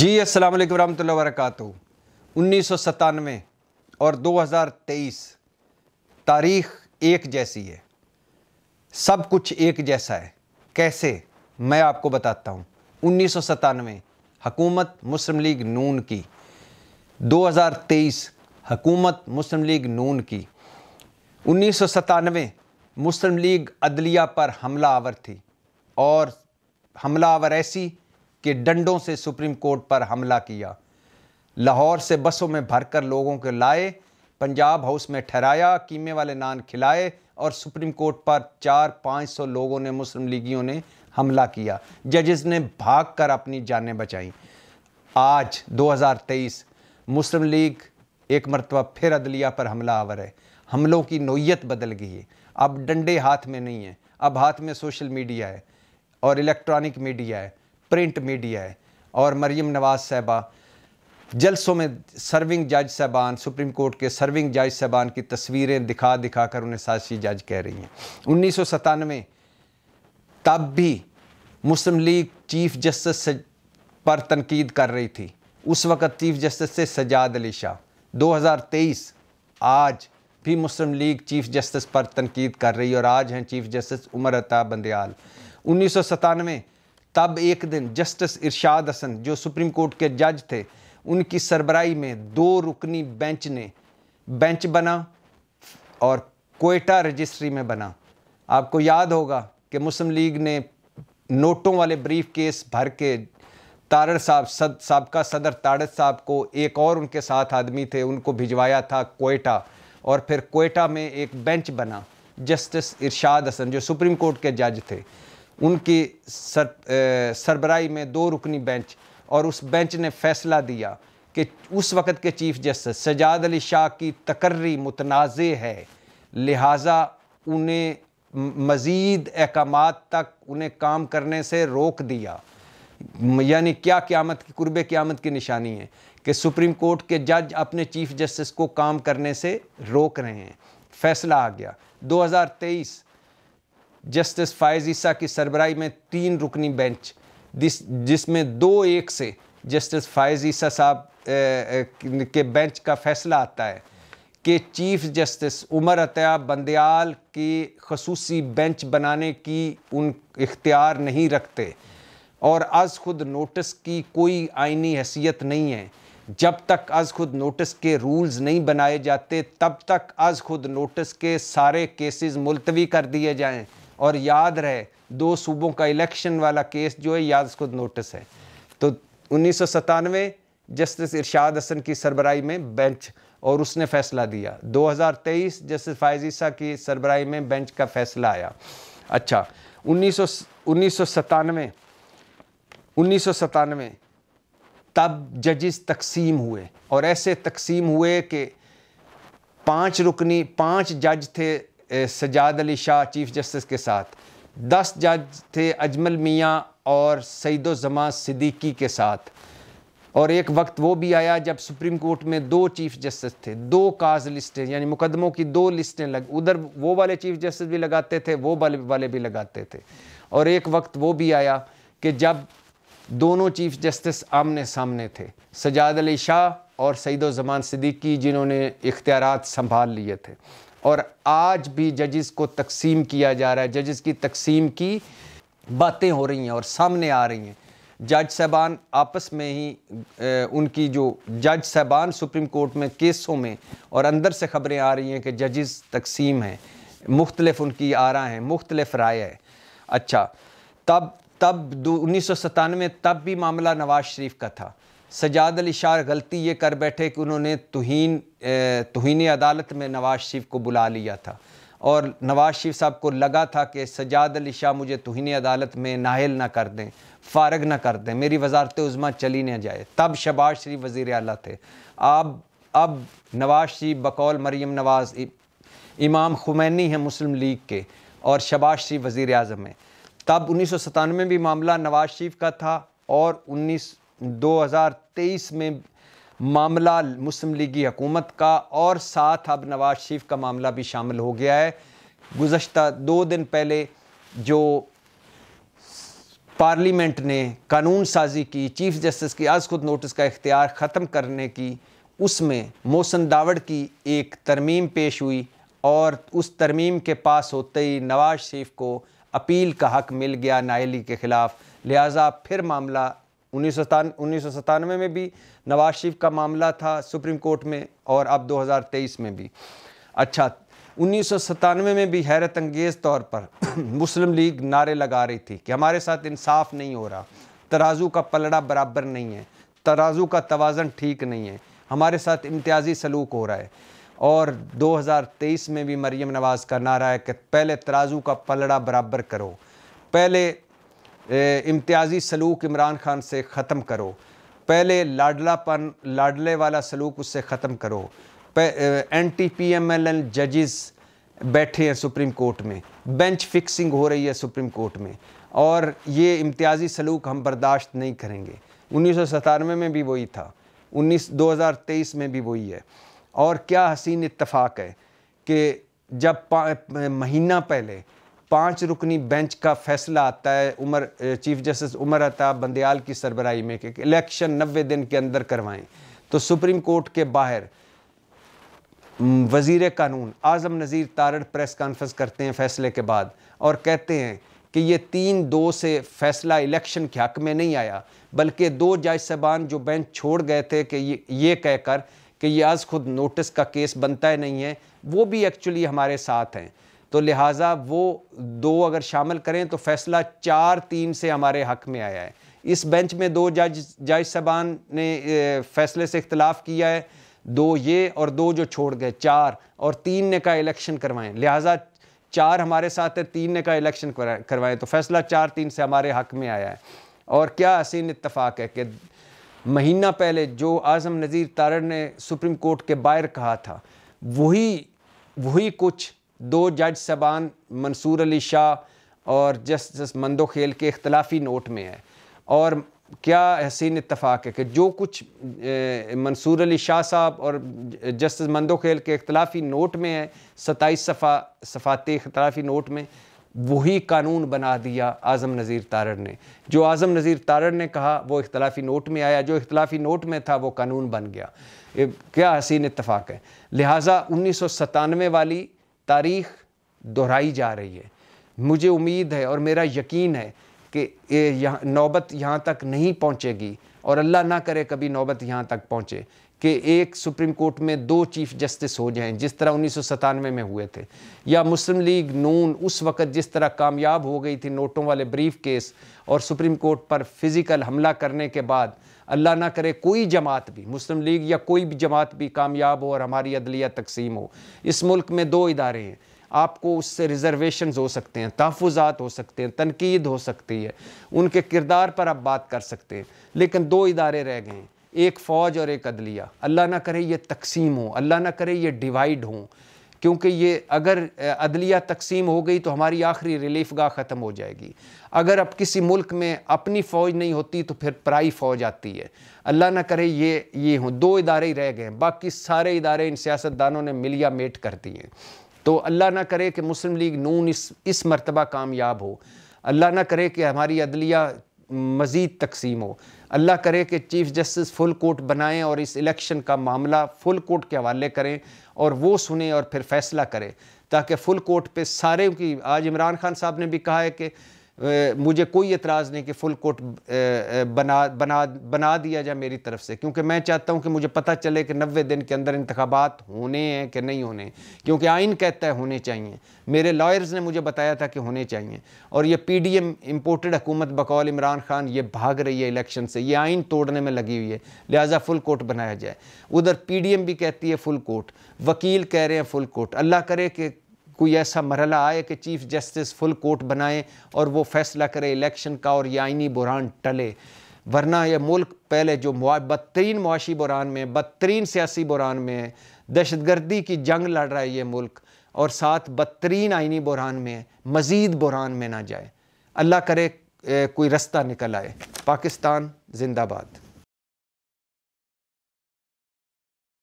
जी असल वालेकुम रहमतुल्लाहि उन्नीस सौ सतानवे और 2023 तारीख एक जैसी है सब कुछ एक जैसा है कैसे मैं आपको बताता हूँ उन्नीस सौ सतानवे हकूमत मुस्लिम लीग नून की 2023 हकूमत मुस्लिम लीग नून की उन्नीस सौ सतानवे मुस्लिम लीग अदलिया पर हमला आवर थी और हमला ऐसी कि डंडों से सुप्रीम कोर्ट पर हमला किया लाहौर से बसों में भरकर लोगों को लाए पंजाब हाउस में ठहराया कीमे वाले नान खिलाए और सुप्रीम कोर्ट पर चार पाँच सौ लोगों ने मुस्लिम लीगियों ने हमला किया जजेस ने भाग कर अपनी जानें बचाईं आज 2023 मुस्लिम लीग एक मरतबा फिर अदलिया पर हमला आवर है हमलों की नोयत बदल गई है अब डंडे हाथ में नहीं है अब हाथ में सोशल मीडिया है और इलेक्ट्रॉनिक मीडिया है प्रिंट मीडिया है और मरियम नवाज़ साहबा जलसों में सर्विंग जज साहबान सुप्रीम कोर्ट के सर्विंग जज साहबान की तस्वीरें दिखा दिखा कर उन्हें साक्षी जज कह रही हैं उन्नीस सौ सतानवे तब भी मुस्लिम लीग चीफ जस्टिस से पर तनकीद कर रही थी उस वक़्त चीफ जस्टिस से सजाद अली शाह तेईस आज भी मुस्लिम लीग चीफ जस्टिस पर तनकीद कर रही और आज हैं चीफ जस्टिस उमर अता बंदयाल उन्नीस तब एक दिन जस्टिस इरशाद हसन जो सुप्रीम कोर्ट के जज थे उनकी सरबराही में दो रुकनी बेंच ने बेंच बना और कोयटा रजिस्ट्री में बना आपको याद होगा कि मुस्लिम लीग ने नोटों वाले ब्रीफ केस भर के तारड़ साहब सद सबका सदर ताड़ साहब को एक और उनके साथ आदमी थे उनको भिजवाया था कोयटा और फिर कोयटा में एक बेंच बना जस्टिस इरशाद हसन जो सुप्रीम कोर्ट के जज थे उनकी सर सरबराई में दो रुकनी बेंच और उस बेंच ने फैसला दिया कि उस वक़्त के चीफ़ जस्टिस सजाद अली शाह की तकर्री मुतनाज़ है लिहाजा उन्हें मज़ीद अहकाम तक उन्हें काम करने से रोक दिया यानी क्या क़्यामत की कुर्ब क़्यामत की निशानी है कि सुप्रीम कोर्ट के जज अपने चीफ़ जस्टिस को काम करने से रोक रहे हैं फैसला आ गया 2023 जस्टिस फायज ईसा की सरबराही में तीन रुकनी बेंच जिसमें दो एक से जस्टिस फायज ईसा साहब के बेंच का फैसला आता है कि चीफ जस्टिस उमर अतया बंदयाल की खसूसी बेंच बनाने की उन इख्तियार नहीं रखते और आज खुद नोटिस की कोई आइनी हैसियत नहीं है जब तक आज खुद नोटिस के रूल्स नहीं बनाए जाते तब तक आज खुद नोटिस के सारे केसेस मुलतवी कर दिए जाएं और याद रहे दो सूबों का इलेक्शन वाला केस जो है याद उसको नोटिस है तो उन्नीस जस्टिस इरशाद हसन की सरबराई में बेंच और उसने फैसला दिया 2023 जस्टिस फायजीसा की सरबराही में बेंच का फैसला आया अच्छा उन्नीस उन्नीस तब जजिस तकसीम हुए और ऐसे तकसीम हुए कि पांच रुकनी पांच जज थे सजाद अली शाह चीफ़ जस्टिस के साथ दस जज थे अजमल मियाँ और सईदोजमा सिद्दीकी के साथ और एक वक्त वो भी आया जब सुप्रीम कोर्ट में दो चीफ जस्टिस थे दो काज लिस्टें यानी मुकदमों की दो लिस्टें लग उधर वो वाले चीफ जस्टिस भी लगाते थे वो वाले वाले भी लगाते थे और एक वक्त वो भी आया कि जब दोनों चीफ जस्टिस आमने सामने थे सजाद अली शाह और सईदोजमान सिद्दीकी जिन्होंने इख्तियार संभाल लिए थे और आज भी जजिस को तकसीम किया जा रहा है जजिस की तकसीम की बातें हो रही हैं और सामने आ रही हैं जज साहबान आपस में ही ए, उनकी जो जज साहबान सुप्रीम कोर्ट में केसों में और अंदर से खबरें आ रही हैं कि जजिस तकसीम हैं मुख्तलफ उनकी आरा हैं मुख्तलफ राय है अच्छा तब तब उन्नीस सौ सतानवे तब भी मामला नवाज शरीफ का था सजाद अली शाह गलती ये कर बैठे कि उन्होंने तुहन तुहन अदालत में नवाज शरीफ को बुला लिया था और नवाज शरीफ साहब को लगा था कि सजाद अली शाह मुझे तुहन अदालत में नाहल ना कर दें फारग ना कर दें मेरी वजारत उज़मा चली ना जाए तब शबाज शरीफ वज़ी अला थे अब अब नवाज शरीफ बकौल मरीम नवाज इमाम खुमैनी हैं मुस्लिम लीग के और शबाज शरीफ वज़ी अजम हैं तब उन्नीस सौ सतानवे में भी मामला नवाज शरीफ का था और उन्नीस 2023 में मामला मुस्लिम लीगी हकूमत का और साथ अब नवाज शरीफ का मामला भी शामिल हो गया है गुज्त दो दिन पहले जो पार्लियामेंट ने कानून साजी की चीफ जस्टिस की आज खुद नोटिस का इख्तियार ख़त्म करने की उसमें मोहसन दावड़ की एक तरमीम पेश हुई और उस तरमीम के पास होते ही नवाज शरीफ को अपील का हक मिल गया नायली के ख़िलाफ़ लिहाजा फिर मामला उन्नीस सौ में भी नवाज शरीफ का मामला था सुप्रीम कोर्ट में और अब 2023 में भी अच्छा उन्नीस में भी हैरत अंगेज़ तौर पर मुस्लिम लीग नारे लगा रही थी कि हमारे साथ इंसाफ नहीं हो रहा तराजू का पलड़ा बराबर नहीं है तराजू का तोज़न ठीक नहीं है हमारे साथ इम्तियाजी सलूक हो रहा है और 2023 में भी मरीम नवाज़ का नारा है कि पहले तराजू का पलड़ा बराबर करो पहले इम्तियाजी सलूक इमरान खान से ख़त्म करो पहले लाडलापन लाडले वाला सलूक उससे ख़त्म करो N T P M L L जजेस बैठे हैं सुप्रीम कोर्ट में बेंच फिक्सिंग हो रही है सुप्रीम कोर्ट में और ये इम्तियाजी सलूक हम बर्दाश्त नहीं करेंगे उन्नीस सौ सतानवे में भी वही था उन्नीस दो हज़ार तेईस में भी वही है और क्या हसीन इतफाक़ है कि जब महीना पहले पांच रुकनी बेंच का फैसला आता है उमर चीफ जस्टिस उमर अता बंदयाल की सरबराही में कि इलेक्शन नबे दिन के अंदर करवाएं तो सुप्रीम कोर्ट के बाहर वजीर कानून आज़म नज़ीर तारड़ प्रेस कॉन्फ्रेंस करते हैं फैसले के बाद और कहते हैं कि ये तीन दो से फैसला इलेक्शन के हक में नहीं आया बल्कि दो जायज साहबान जो बेंच छोड़ गए थे कि ये ये कहकर कि ये आज खुद नोटिस का केस बनता है नहीं है वो भी एक्चुअली हमारे साथ हैं तो लिहाजा वो दो अगर शामिल करें तो फैसला चार तीन से हमारे हक में आया है इस बेंच में दो जज जज साहबान ने फैसले से इख्तलाफ किया है दो ये और दो जो छोड़ गए चार और तीन ने कहा इलेक्शन करवाएं लिहाजा चार हमारे साथ है तीन ने कहा इलेक्शन करवाएं तो फैसला चार तीन से हमारे हक में आया है और क्या हसीन इतफाक़ है कि महीना पहले जो आज़म नज़ीर तारड़ ने सुप्रीम कोर्ट के बाहर कहा था वही वही कुछ दो जज सबान मंसूर अली शाह और जस्टिस मंदो खेल के अख्तिलाफी नोट में है और क्या हसीन इतफाक़ है कि जो कुछ मंसूर अली शाह साहब और जस्टिस मंदो खेल के अख्तिलाफी नोट में है सताईस सफ़ा सफ़ाती अख्तिलाफी नोट में वही कानून बना दिया आज़म नज़ीर तारड़ ने जो आज़म नज़ीर तारड़ ने कहा वो अख्तिलाफी नोट में आया जो अख्तिलाफी नोट में था वो कानून बन गया क्या हसीन इतफाक़ है लिहाजा उन्नीस सौ सतानवे वाली तारीख दोहराई जा रही है मुझे उम्मीद है और मेरा यकीन है कि यहाँ नौबत यहाँ तक नहीं पहुँचेगी और अल्लाह ना करे कभी नौबत यहाँ तक पहुँचे कि एक सुप्रीम कोर्ट में दो चीफ जस्टिस हो जाएं जिस तरह उन्नीस में हुए थे या मुस्लिम लीग नून उस वक़्त जिस तरह कामयाब हो गई थी नोटों वाले ब्रीफ केस और सुप्रीम कोर्ट पर फिज़िकल हमला करने के बाद अल्लाह ना करे कोई जमात भी मुस्लिम लीग या कोई भी जमात भी कामयाब हो और हमारी अदलिया तकसीम हो इस मुल्क में दो इदारे हैं आपको उससे रिजर्वेशन हो सकते हैं तहफ़ात हो सकते हैं तनकीद हो सकती है उनके किरदार पर आप बात कर सकते हैं लेकिन दो इदारे रह गए हैं एक फ़ौज और एक अदलिया अल्लाह ना करे ये तकसीम हो अल्लाह ना करे ये डिवाइड हों क्योंकि ये अगर अदलिया तकसीम हो गई तो हमारी आखिरी रिलीफ गाह ख़त्म हो जाएगी अगर अब किसी मुल्क में अपनी फ़ौज नहीं होती तो फिर पराई फ़ौज आती है अल्लाह ना करे ये ये हों दो इदारे ही रह गए हैं बाकी सारे इदारे इन सियासतदानों ने मिलिया मेट कर दिए तो अल्लाह ना करे कि मुस्लिम लीग नून इस इस मरतबा कामयाब हो अल्लाह ना करे कि हमारी अदलिया मज़ीद तकसीम हो अल्लाह करे कि चीफ़ जस्टिस फुल कोर्ट बनाएं और इस इलेक्शन का मामला फुल कोर्ट के हवाले करें और वो सुने और फिर फैसला करें ताकि फुल कोर्ट पे सारे की आज इमरान खान साहब ने भी कहा है कि मुझे कोई एतराज़ नहीं कि फुल कोट बना बना बना दिया जाए मेरी तरफ से क्योंकि मैं चाहता हूं कि मुझे पता चले कि नबे दिन के अंदर इंतबात होने हैं कि नहीं होने क्योंकि आइन कहता है होने चाहिए मेरे लॉयर्स ने मुझे बताया था कि होने चाहिए और ये पी डी एम इम्पोर्टेड हुकूमत बकौल इमरान खान ये भाग रही है इलेक्शन से ये आइन तोड़ने में लगी हुई है लिहाजा फुल कोर्ट बनाया जाए उधर पी डी एम भी कहती है फुल कोर्ट वकील कह रहे हैं फुल कोर्ट अल्लाह करे कि कोई ऐसा मरला आए कि चीफ़ जस्टिस फुल कोर्ट बनाए और वो फैसला करे इलेक्शन का और यह आइनी बुरहान टले वरना यह मुल्क पहले जो बदतरीन मुआशी बुरान में बदतरीन सियासी बुरान में है दहशतगर्दी की जंग लड़ रहा है ये मुल्क और साथ बदतरीन आइनी बुरान में है मज़ीद बुरान में ना जाए अल्लाह करे कोई रास्ता निकल आए पाकिस्तान जिंदाबाद